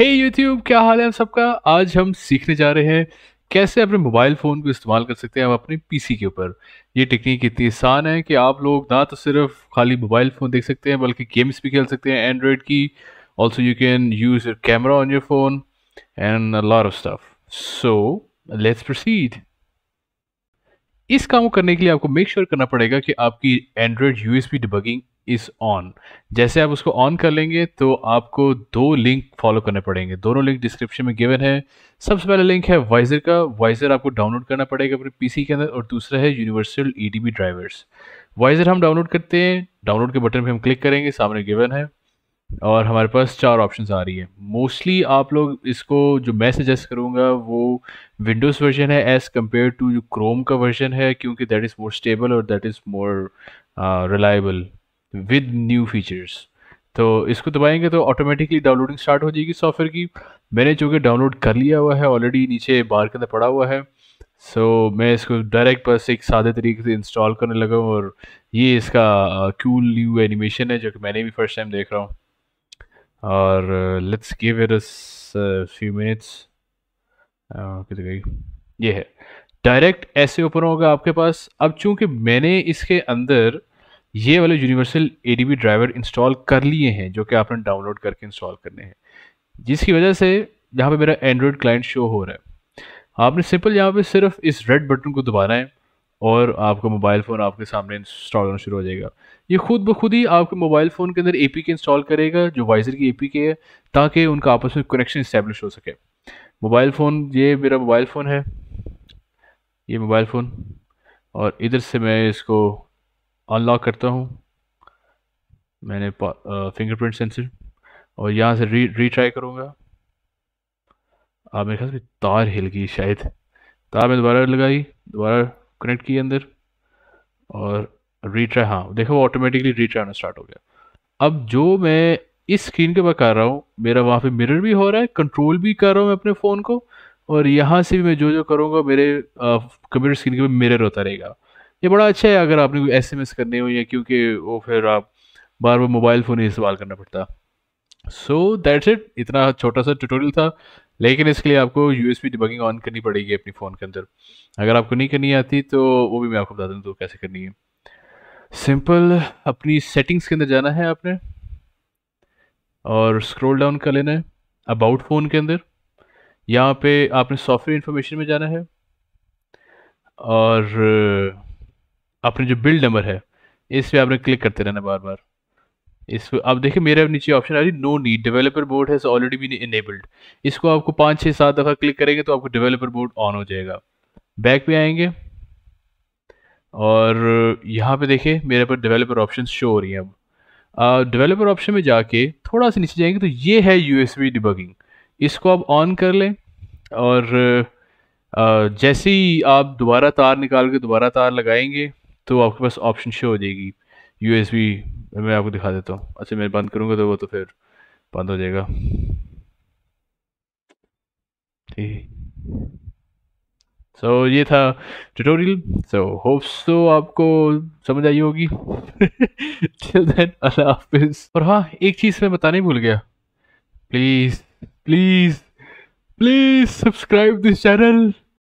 हे hey YouTube क्या हाल है आप सबका आज हम सीखने जा रहे हैं कैसे अपने मोबाइल फ़ोन को इस्तेमाल कर सकते हैं हम अपने पीसी के ऊपर ये टेक्निक इतनी आसान है कि आप लोग ना तो सिर्फ खाली मोबाइल फ़ोन देख सकते हैं बल्कि गेम्स भी खेल सकते हैं एंड्रॉयड की also you can use your camera on your phone and lot of stuff so let's proceed इस काम को करने के लिए आपको मेक श्योर sure करना पड़ेगा कि आपकी Android U S debugging is on जैसे आप उसको ऑन कर लेंगे तो आपको दो लिंक फॉलो करने पड़ेंगे दोनों लिंक डिस्क्रिप्शन में गिवन है सबसे पहला लिंक है वाइजर का वाइजर आपको डाउनलोड करना पड़ेगा अपने पीसी के अंदर और दूसरा है यूनिवर्सल ईडीबी ड्राइवर्स वाइजर हम डाउनलोड करते हैं डाउनलोड के बटन पर हम क्लिक करेंगे सामने गिवन है और हमारे पास चार ऑप्शन आ रही है मोस्टली आप लोग इसको जो मैं सजेस्ट करूँगा वो विंडोज़ वर्जन है एज़ कम्पेयर टू जो क्रोम का वर्जन है क्योंकि दैट इज़ मोर स्टेबल और that is more reliable with new features तो इसको दबाएंगे तो ऑटोमेटिकली डाउनलोडिंग स्टार्ट हो जाएगी सॉफ्टवेयर की मैंने चूँकि डाउनलोड कर लिया हुआ है ऑलरेडी नीचे बार के अंदर पड़ा हुआ है सो so, मैं इसको डायरेक्ट बस एक सादे तरीके से इंस्टॉल करने लगा हूँ और ये इसका क्यूल न्यू एनिमेशन है जो कि मैंने भी फर्स्ट टाइम देख रहा हूँ और let's give it few minutes गई ये है डायरेक्ट ऐसे ओपन होगा आपके पास अब चूंकि मैंने इसके अंदर ये वाले यूनिवर्सल ए ड्राइवर इंस्टॉल कर लिए हैं जो कि आपने डाउनलोड करके इंस्टॉल करने हैं जिसकी वजह से यहाँ पे मेरा एंड्रॉयड क्लाइंट शो हो रहा है आपने सिंपल यहाँ पे सिर्फ इस रेड बटन को दबाना है और आपका मोबाइल फ़ोन आपके सामने इंस्टॉल होना शुरू हो जाएगा ये खुद ब खुद ही आपके मोबाइल फ़ोन के अंदर ए पी के इंस्टॉल करेगा जो वाइजर की ए पी के है ताकि उनका आपस में कनेक्शन इस्टेब्लिश हो सके मोबाइल फ़ोन ये मेरा मोबाइल फ़ोन है ये मोबाइल फ़ोन और इधर से मैं इसको अनलॉक करता हूँ मैंने फिंगरप्रिंट सेंसर और यहाँ से री रीट्राई करूँगा आप मेरे ख्याल से तार हिल गई शायद तार मैं दोबारा लगाई दोबारा कनेक्ट की अंदर और रीट्राई हाँ देखो वो ऑटोमेटिकली रीट्राई होना स्टार्ट हो गया अब जो मैं इस स्क्रीन के ऊपर कर रहा हूँ मेरा वहाँ पे मिरर भी हो रहा है कंट्रोल भी कर रहा हूँ मैं अपने फ़ोन को और यहाँ से भी मैं जो जो करूँगा मेरे कंप्यूटर स्क्रीन के ऊपर मिरर होता रहेगा ये बड़ा अच्छा है अगर आपने कोई एस एम एस करने हो या क्योंकि वो फिर आप बार बार मोबाइल फ़ोन ही इस्तेमाल करना पड़ता सो दैट्स इट इतना छोटा सा ट्यूटोरियल था लेकिन इसके लिए आपको यू एस डिबगिंग ऑन करनी पड़ेगी अपनी फ़ोन के अंदर अगर आपको नहीं करनी आती तो वो भी मैं आपको बता दूँ तो कैसे करनी है सिंपल अपनी सेटिंग्स के अंदर जाना है आपने और स्क्रॉल डाउन कर लेना है अबाउट फ़ोन के अंदर यहाँ पे आपने सॉफ्टवेयर इंफॉर्मेशन में जाना है और अपने जो बिल्ड नंबर है इस पर आपने क्लिक करते रहना बार बार इस पर आप देखिए मेरे नीचे ऑप्शन आ रही no need developer board has already been enabled इसको आपको पाँच छः सात दफ़ा क्लिक करेंगे तो आपको डेवलपर बोर्ड ऑन हो जाएगा बैक पे आएंगे और यहाँ पे देखें मेरे पर डेवलपर ऑप्शन शो हो रही हैं अब डेवलपर ऑप्शन में जाके थोड़ा सा नीचे जाएंगे तो ये है यू एस इसको आप ऑन कर लें और जैसे ही आप दोबारा तार निकाल के दोबारा तार लगाएंगे तो आपके पास ऑप्शन शो हो जाएगी यू मैं आपको दिखा देता हूँ अच्छा मैं बंद करूँगा तो वो तो फिर बंद हो जाएगा ठीक सो so, ये था ट्यूटोरियल सो होप सो आपको समझ आई होगी टिल देन अल्लाह हाफिज और हाँ एक चीज़ मैं बताने ही भूल गया please please please subscribe this channel